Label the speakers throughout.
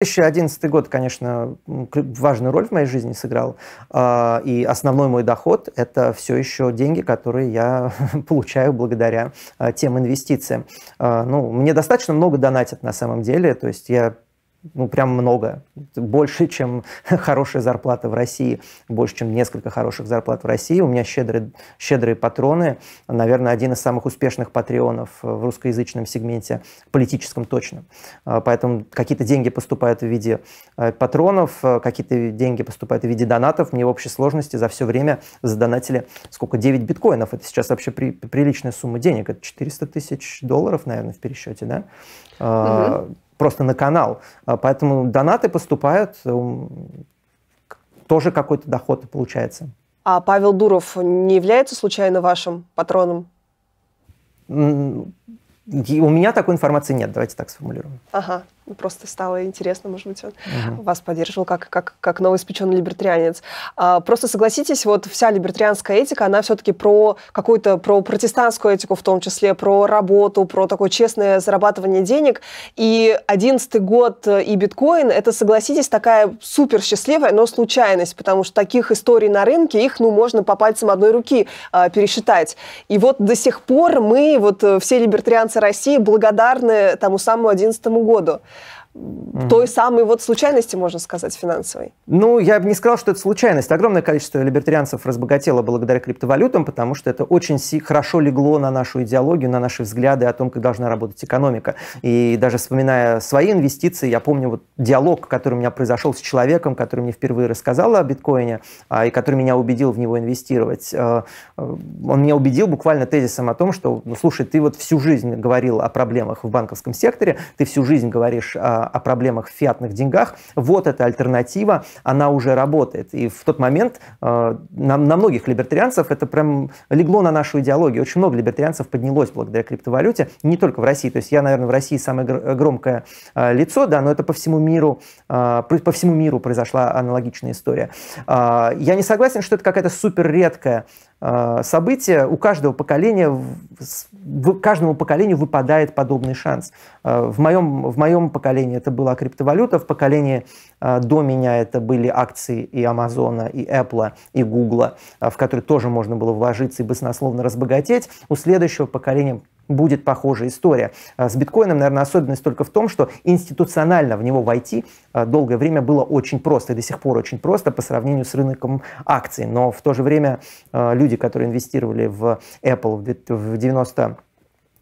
Speaker 1: 2011 год, конечно, важную роль в моей жизни сыграл. А, и основной мой доход – это все еще деньги, которые я получаю благодаря а, тем инвестициям. А, ну, мне достаточно много донатят на самом деле. То есть я ну, прям много. Больше, чем хорошая зарплата в России, больше, чем несколько хороших зарплат в России. У меня щедрые, щедрые патроны. Наверное, один из самых успешных патреонов в русскоязычном сегменте, политическом точно. А, поэтому какие-то деньги поступают в виде э, патронов, э, какие-то деньги поступают в виде донатов. Мне в общей сложности за все время задонатили сколько? 9 биткоинов. Это сейчас вообще при, приличная сумма денег. Это 400 тысяч долларов, наверное, в пересчете, да? Угу просто на канал. А, поэтому донаты поступают, тоже какой-то доход получается.
Speaker 2: А Павел Дуров не является случайно вашим патроном?
Speaker 1: У меня такой информации нет, давайте так сформулируем.
Speaker 2: Ага. Ну, просто стало интересно, может быть, он угу. вас поддерживал как, как, как новоиспеченный либертарианец. А, просто согласитесь, вот вся либертарианская этика, она все-таки про какую-то, про протестантскую этику в том числе, про работу, про такое честное зарабатывание денег. И одиннадцатый год э, и биткоин, это, согласитесь, такая супер счастливая, но случайность, потому что таких историй на рынке, их, ну, можно по пальцам одной руки а, пересчитать. И вот до сих пор мы, вот э, все либертарианцы России благодарны тому самому одиннадцатому году mm-hmm. той самой вот случайности, можно сказать, финансовой?
Speaker 1: Ну, я бы не сказал, что это случайность. Огромное количество либертарианцев разбогатело благодаря криптовалютам, потому что это очень хорошо легло на нашу идеологию, на наши взгляды о том, как должна работать экономика. И даже вспоминая свои инвестиции, я помню вот диалог, который у меня произошел с человеком, который мне впервые рассказал о биткоине, а, и который меня убедил в него инвестировать. Э, э, он меня убедил буквально тезисом о том, что, ну, слушай, ты вот всю жизнь говорил о проблемах в банковском секторе, ты всю жизнь говоришь о а, о проблемах в фиатных деньгах, вот эта альтернатива, она уже работает. И в тот момент э, на, на многих либертарианцев это прям легло на нашу идеологию. Очень много либертарианцев поднялось благодаря криптовалюте, не только в России. То есть я, наверное, в России самое громкое э, лицо, да, но это по всему миру, э, по всему миру произошла аналогичная история. я не согласен, что это какая-то супер редкая событие. У каждого поколения каждому поколению выпадает подобный шанс. Э, в моем, в моем поколении это была криптовалюта, в поколении э, до меня это были акции и Амазона, и Apple, и Google, э, в которые тоже можно было вложиться и баснословно разбогатеть. У следующего поколения будет похожая история. А с биткоином, наверное, особенность только в том, что институционально в него войти а, долгое время было очень просто и до сих пор очень просто по сравнению с рынком акций. Но в то же время а, люди, которые инвестировали в Apple в 90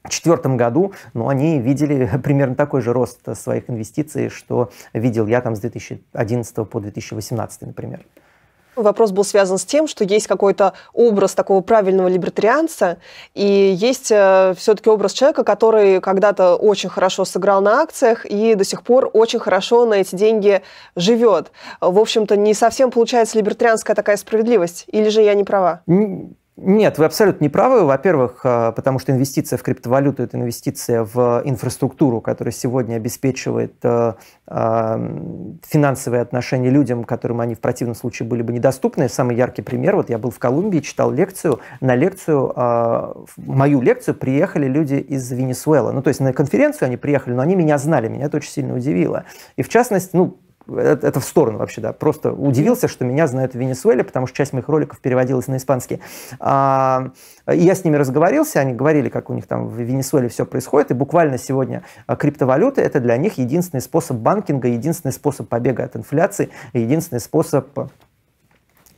Speaker 1: четвертом году, но ну, они видели примерно такой же рост своих инвестиций, что видел я там с 2011 по 2018, например.
Speaker 2: Вопрос был связан с тем, что есть какой-то образ такого правильного либертарианца, и есть э, все-таки образ человека, который когда-то очень хорошо сыграл на акциях и до сих пор очень хорошо на эти деньги живет. В общем-то, не совсем получается либертарианская такая справедливость, или же я не права?
Speaker 1: Нет, вы абсолютно не правы. Во-первых, э, потому что инвестиция в криптовалюту – это инвестиция в инфраструктуру, которая сегодня обеспечивает э, э, финансовые отношения людям, которым они в противном случае были бы недоступны. Самый яркий пример – вот я был в Колумбии, читал лекцию. На лекцию, в мою лекцию приехали люди из Венесуэлы. Ну, то есть на конференцию они приехали, но они меня знали, меня это очень сильно удивило. И в частности, ну, это, в сторону вообще, да. Просто удивился, что меня знают в Венесуэле, потому что часть моих роликов переводилась на испанский. А, и я с ними разговаривался, они говорили, как у них там в Венесуэле все происходит, и буквально сегодня а, криптовалюты – это для них единственный способ банкинга, единственный способ побега от инфляции, единственный способ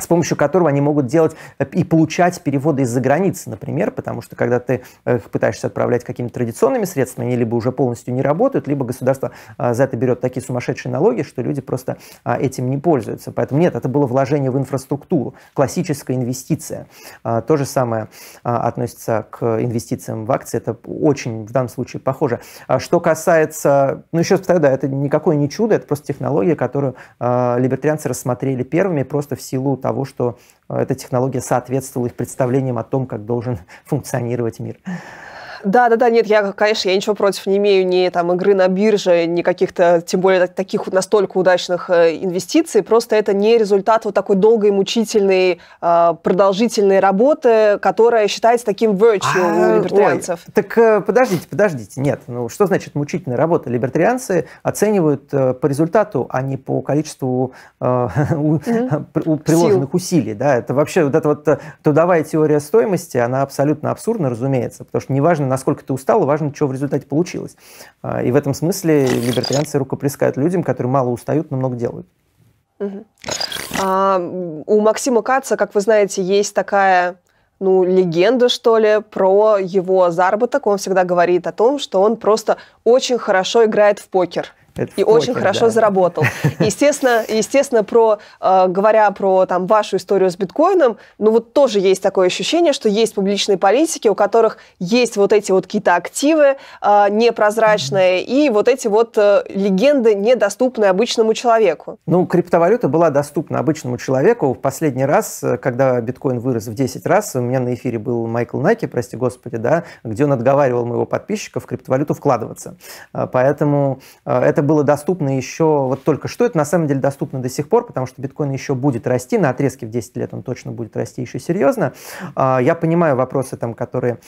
Speaker 1: с помощью которого они могут делать э, и получать переводы из-за границы, например, потому что когда ты их э, пытаешься отправлять какими-то традиционными средствами, они либо уже полностью не работают, либо государство э, за это берет такие сумасшедшие налоги, что люди просто а, этим не пользуются. Поэтому нет, это было вложение в инфраструктуру, классическая инвестиция. А, то же самое а, относится к инвестициям в акции, это очень в данном случае похоже. Что касается, ну еще раз повторяю, да, это никакое не чудо, это просто технология, которую либертарианцы рассмотрели первыми просто в силу того, того, что э, эта технология соответствовала их представлениям о том, как должен функционировать мир.
Speaker 2: Да, да, да, нет, я, конечно, я ничего против не имею ни там игры на бирже, ни каких-то, тем более таких вот настолько удачных э, инвестиций. Просто это не результат вот такой долгой, мучительной, э, продолжительной работы, которая считается таким virtue а, у либертарианцев.
Speaker 1: Ой, так э, подождите, подождите, нет, ну что значит мучительная работа? Либертарианцы оценивают по результату, а не по количеству mm-hmm. приложенных Сил. усилий, да? Это вообще вот эта вот трудовая теория стоимости, она абсолютно абсурдна, разумеется, потому что неважно насколько ты устал, важно, что в результате получилось. А, и в этом смысле либертарианцы рукоплескают людям, которые мало устают, но много делают. Угу.
Speaker 2: А, у Максима Каца, как вы знаете, есть такая ну, легенда, что ли, про его заработок. Он всегда говорит о том, что он просто очень хорошо играет в покер. Это и очень покер, хорошо да. заработал. Естественно, естественно, про э, говоря про там вашу историю с биткоином, ну вот тоже есть такое ощущение, что есть публичные политики, у которых есть вот эти вот какие-то активы э, непрозрачные mm-hmm. и вот эти вот э, легенды недоступны обычному человеку.
Speaker 1: Ну криптовалюта была доступна обычному человеку в последний раз, э, когда биткоин вырос в 10 раз, у меня на эфире был Майкл Найки, прости господи, да, где он отговаривал моего подписчика в криптовалюту вкладываться. Э, поэтому э, это было доступно еще вот только что, это на самом деле доступно до сих пор, потому что биткоин еще будет расти, на отрезке в 10 лет он точно будет расти еще серьезно. А, я понимаю вопросы, там, которые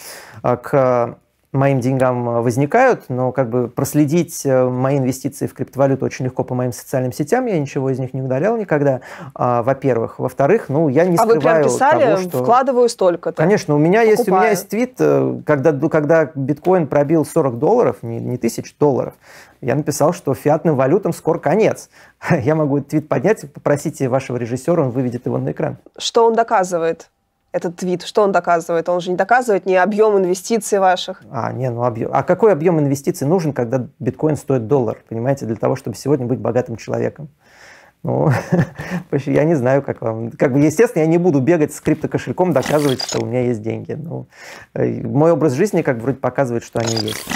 Speaker 1: а, к моим деньгам э, возникают, но как бы проследить э, мои инвестиции в криптовалюту очень легко по моим социальным сетям, я ничего из них не удалял никогда, а, во-первых. Во-вторых, ну, я не а скрываю А вы прям писали, того, что... вкладываю
Speaker 2: столько-то? Конечно,
Speaker 1: у меня, есть, у меня есть твит, э, когда, когда биткоин пробил 40 долларов, не, не тысяч долларов, я написал, что фиатным валютам скоро конец. Я могу этот твит поднять, попросите вашего режиссера, он выведет его на экран.
Speaker 2: Что он доказывает? этот твит? Что он доказывает? Он же не доказывает ни объем инвестиций ваших.
Speaker 1: А, не, ну объем. А какой объем инвестиций нужен, когда биткоин стоит доллар, понимаете, для того, чтобы сегодня быть богатым человеком? Ну, я не знаю, как вам. Как бы, естественно, я не буду бегать с криптокошельком, доказывать, что у меня есть деньги. Ну, э, мой образ жизни как бы вроде показывает, что они есть.